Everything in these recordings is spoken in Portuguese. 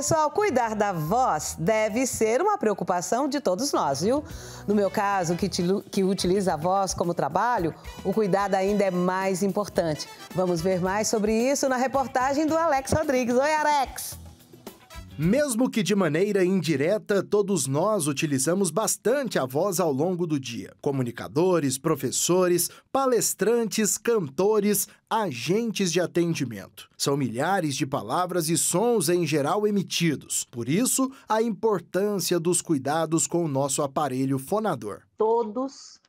pessoal, cuidar da voz deve ser uma preocupação de todos nós, viu? No meu caso, que, te, que utiliza a voz como trabalho, o cuidado ainda é mais importante. Vamos ver mais sobre isso na reportagem do Alex Rodrigues. Oi, Alex! Mesmo que de maneira indireta, todos nós utilizamos bastante a voz ao longo do dia. Comunicadores, professores, palestrantes, cantores, agentes de atendimento. São milhares de palavras e sons em geral emitidos. Por isso, a importância dos cuidados com o nosso aparelho fonador. Todos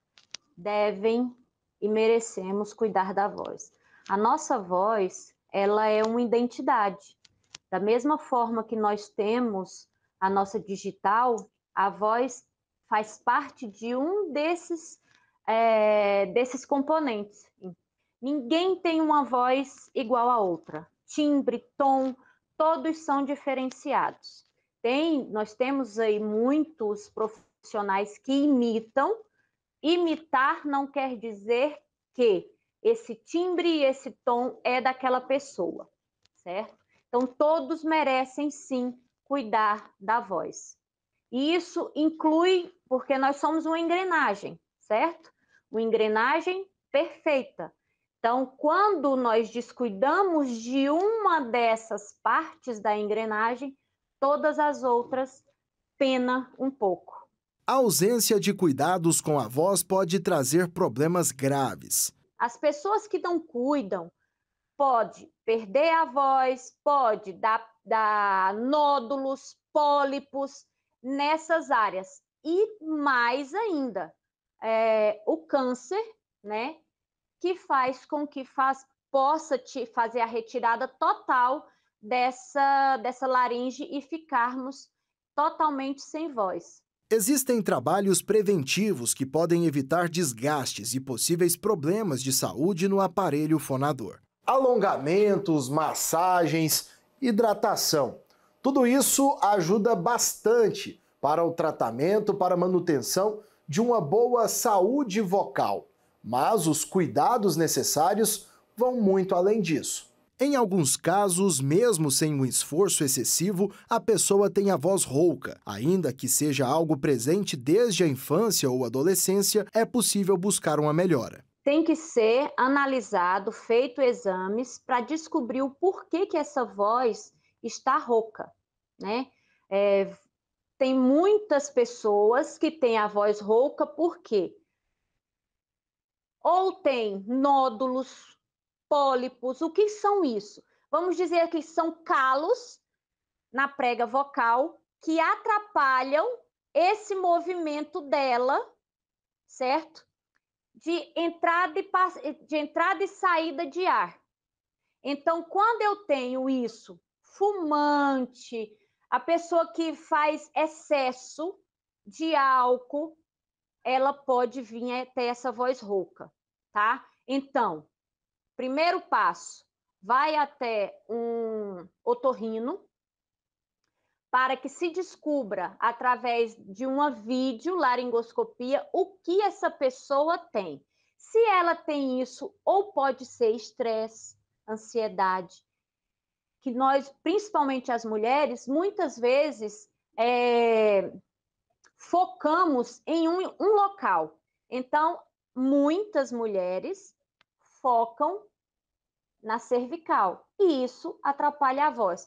devem e merecemos cuidar da voz. A nossa voz, ela é uma identidade da mesma forma que nós temos a nossa digital, a voz faz parte de um desses, é, desses componentes. Ninguém tem uma voz igual a outra. Timbre, tom, todos são diferenciados. Tem, nós temos aí muitos profissionais que imitam. Imitar não quer dizer que esse timbre e esse tom é daquela pessoa, certo? Então, todos merecem sim cuidar da voz. E isso inclui, porque nós somos uma engrenagem, certo? Uma engrenagem perfeita. Então, quando nós descuidamos de uma dessas partes da engrenagem, todas as outras pena um pouco. A ausência de cuidados com a voz pode trazer problemas graves. As pessoas que não cuidam, pode perder a voz, pode dar, dar nódulos, pólipos nessas áreas. E mais ainda, é, o câncer, né? Que faz com que faz, possa te fazer a retirada total dessa, dessa laringe e ficarmos totalmente sem voz. Existem trabalhos preventivos que podem evitar desgastes e possíveis problemas de saúde no aparelho fonador alongamentos, massagens, hidratação. Tudo isso ajuda bastante para o tratamento, para a manutenção de uma boa saúde vocal. Mas os cuidados necessários vão muito além disso. Em alguns casos, mesmo sem um esforço excessivo, a pessoa tem a voz rouca. Ainda que seja algo presente desde a infância ou adolescência, é possível buscar uma melhora tem que ser analisado, feito exames para descobrir o porquê que essa voz está rouca, né? É, tem muitas pessoas que têm a voz rouca porque ou tem nódulos, pólipos, o que são isso? Vamos dizer que são calos na prega vocal que atrapalham esse movimento dela, certo? de entrada e, de entrada e saída de ar. Então, quando eu tenho isso, fumante, a pessoa que faz excesso de álcool, ela pode vir ter essa voz rouca, tá? Então, primeiro passo, vai até um otorrino, para que se descubra, através de uma vídeo laringoscopia, o que essa pessoa tem. Se ela tem isso, ou pode ser estresse, ansiedade, que nós, principalmente as mulheres, muitas vezes é, focamos em um, um local. Então, muitas mulheres focam na cervical. E isso atrapalha a voz.